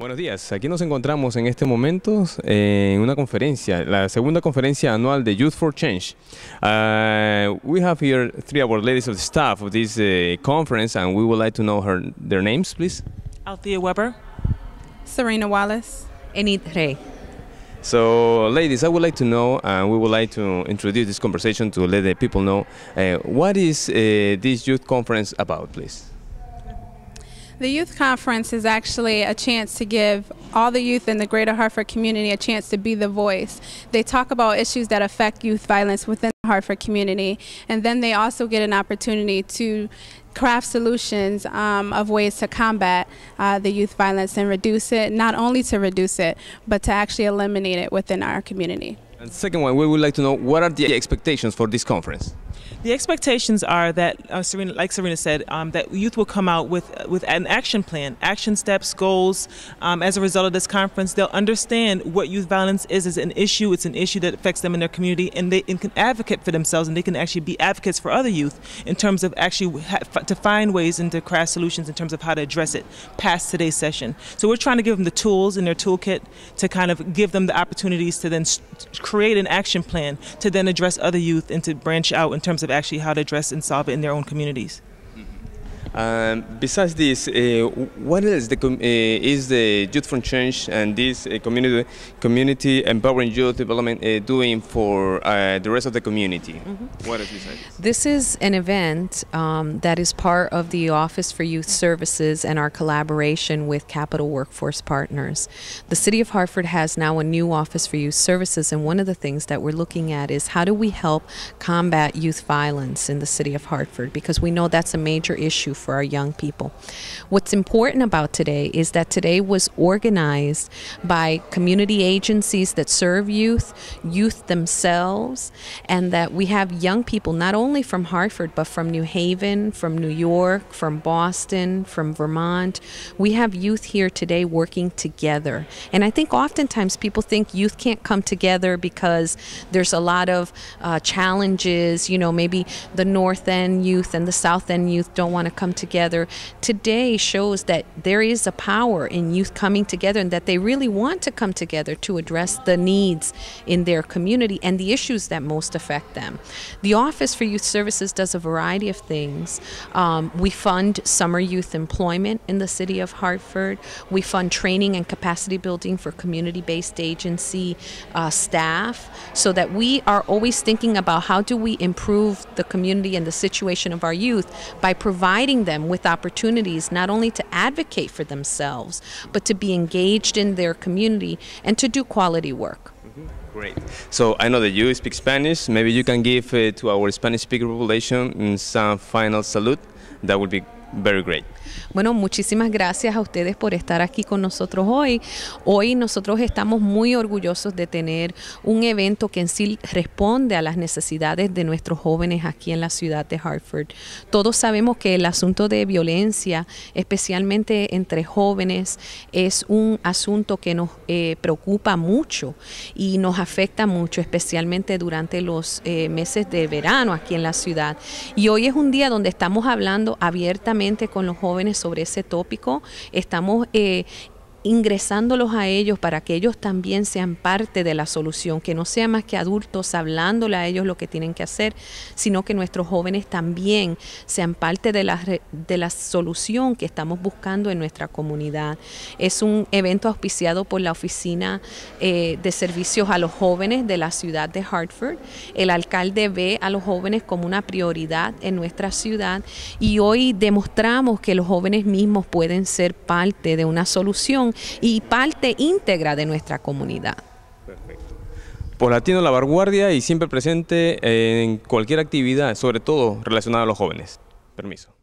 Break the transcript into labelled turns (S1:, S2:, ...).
S1: Buenos días, aquí nos encontramos en este momento eh, en una conferencia, la segunda conferencia anual de Youth for Change. Uh, we have here three of our ladies of the staff of this eh, conference and we would like to know her, their names, please.
S2: Althea Weber.
S3: Serena Wallace. Enid Rey.
S1: So, ladies, I would like to know, and we would like to introduce this conversation to let the people know, eh, what is this youth conference about, please?
S3: The Youth Conference is actually a chance to give all the youth in the greater Hartford community a chance to be the voice. They talk about issues that affect youth violence within the Hartford community, and then they also get an opportunity to craft solutions um, of ways to combat uh, the youth violence and reduce it, not only to reduce it, but to actually eliminate it within our community.
S1: And second one, we would like to know what are the expectations for this conference?
S2: The expectations are that, uh, Serena, like Serena said, um, that youth will come out with with an action plan, action steps, goals. Um, as a result of this conference, they'll understand what youth violence is as an issue. It's an issue that affects them in their community, and they and can advocate for themselves, and they can actually be advocates for other youth in terms of actually to find ways and to craft solutions in terms of how to address it past today's session. So we're trying to give them the tools in their toolkit to kind of give them the opportunities to then create an action plan to then address other youth and to branch out in terms terms of actually how to address and solve it in their own communities.
S1: Um, besides this, uh, what else the uh, is the Youth for Change and this uh, community, community empowering youth development uh, doing for uh, the rest of the community? Mm -hmm. What else besides
S3: this? This is an event um, that is part of the Office for Youth Services and our collaboration with Capital Workforce Partners. The City of Hartford has now a new Office for Youth Services, and one of the things that we're looking at is how do we help combat youth violence in the City of Hartford because we know that's a major issue for our young people. What's important about today is that today was organized by community agencies that serve youth, youth themselves, and that we have young people not only from Hartford, but from New Haven, from New York, from Boston, from Vermont. We have youth here today working together. And I think oftentimes people think youth can't come together because there's a lot of uh, challenges. You know, maybe the North End youth and the South End youth don't want to come come together today shows that there is a power in youth coming together and that they really want to come together to address the needs in their community and the issues that most affect them. The Office for Youth Services does a variety of things. Um, we fund summer youth employment in the city of Hartford, we fund training and capacity building for community based agency uh, staff so that we are always thinking about how do we improve the community and the situation of our youth by providing providing them with opportunities not only to advocate for themselves, but to be engaged in their community and to do quality work. Mm-hmm. Great.
S1: So I know that you speak Spanish. Maybe you can give uh, to our Spanish speaking population mm, some final salute. That would be very great.
S3: Bueno, muchísimas gracias a ustedes por estar aquí con nosotros hoy. Hoy nosotros estamos muy orgullosos de tener un evento que en sí responde a las necesidades de nuestros jóvenes aquí en la ciudad de Hartford. Todos sabemos que el asunto de violencia, especialmente entre jóvenes, es un asunto que nos eh, preocupa mucho y nos afecta mucho, especialmente durante los eh, meses de verano aquí en la ciudad. Y hoy es un día donde estamos hablando abiertamente con los jóvenes sobre ese tópico. Estamos eh, ingresándolos a ellos para que ellos también sean parte de la solución, que no sea más que adultos hablándole a ellos lo que tienen que hacer, sino que nuestros jóvenes también sean parte de la, de la solución que estamos buscando en nuestra comunidad. Es un evento auspiciado por la Oficina eh, de Servicios a los Jóvenes de la ciudad de Hartford. El alcalde ve a los jóvenes como una prioridad en nuestra ciudad y hoy demostramos que los jóvenes mismos pueden ser parte de una solución y parte íntegra de nuestra comunidad. Perfecto.
S1: Por Latino La Vanguardia y siempre presente en cualquier actividad, sobre todo relacionada a los jóvenes. Permiso.